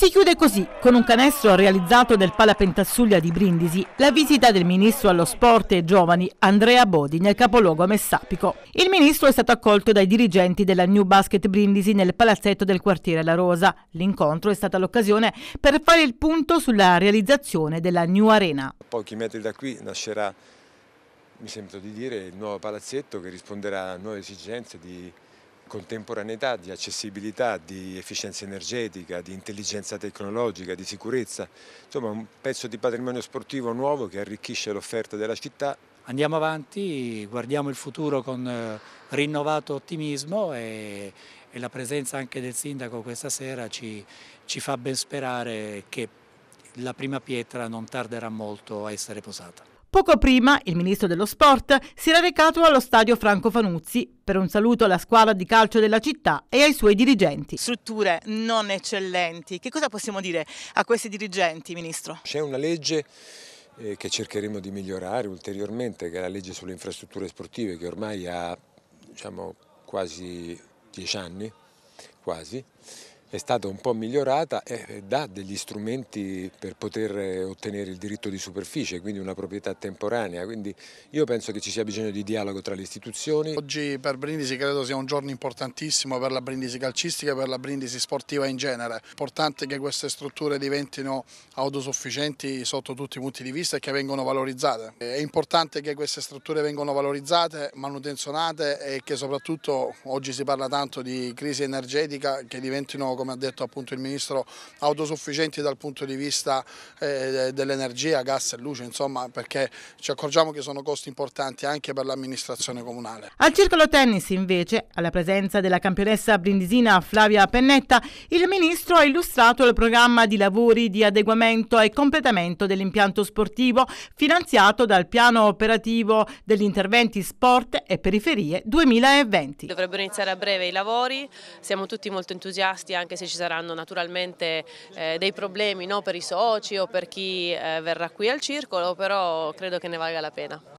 Si chiude così, con un canestro realizzato del Palapentasuglia di Brindisi, la visita del ministro allo sport e giovani Andrea Bodi nel capoluogo messapico. Il ministro è stato accolto dai dirigenti della New Basket Brindisi nel palazzetto del quartiere La Rosa. L'incontro è stata l'occasione per fare il punto sulla realizzazione della New Arena. A pochi metri da qui nascerà, mi sento di dire, il nuovo palazzetto che risponderà a nuove esigenze di contemporaneità, di accessibilità, di efficienza energetica, di intelligenza tecnologica, di sicurezza, insomma un pezzo di patrimonio sportivo nuovo che arricchisce l'offerta della città. Andiamo avanti, guardiamo il futuro con eh, rinnovato ottimismo e, e la presenza anche del sindaco questa sera ci, ci fa ben sperare che la prima pietra non tarderà molto a essere posata. Poco prima il ministro dello sport si era recato allo stadio Franco Fanuzzi per un saluto alla squadra di calcio della città e ai suoi dirigenti. Strutture non eccellenti, che cosa possiamo dire a questi dirigenti, ministro? C'è una legge eh, che cercheremo di migliorare ulteriormente, che è la legge sulle infrastrutture sportive, che ormai ha diciamo, quasi dieci anni, quasi, è stata un po' migliorata e dà degli strumenti per poter eh, ottenere il diritto di superficie, quindi una proprietà temporanea. Quindi io penso che ci sia bisogno di dialogo tra le istituzioni. Oggi per Brindisi credo sia un giorno importantissimo per la Brindisi calcistica e per la Brindisi sportiva in genere. È importante che queste strutture diventino autosufficienti sotto tutti i punti di vista e che vengano valorizzate. È importante che queste strutture vengano valorizzate, manutenzionate e che soprattutto oggi si parla tanto di crisi energetica che diventino come ha detto appunto il Ministro, autosufficienti dal punto di vista eh, dell'energia, gas e luce, insomma perché ci accorgiamo che sono costi importanti anche per l'amministrazione comunale. Al Circolo Tennis invece, alla presenza della campionessa brindisina Flavia Pennetta, il Ministro ha illustrato il programma di lavori di adeguamento e completamento dell'impianto sportivo finanziato dal piano operativo degli interventi sport e periferie 2020. Dovrebbero iniziare a breve i lavori, siamo tutti molto entusiasti anche anche se ci saranno naturalmente eh, dei problemi no, per i soci o per chi eh, verrà qui al circolo, però credo che ne valga la pena.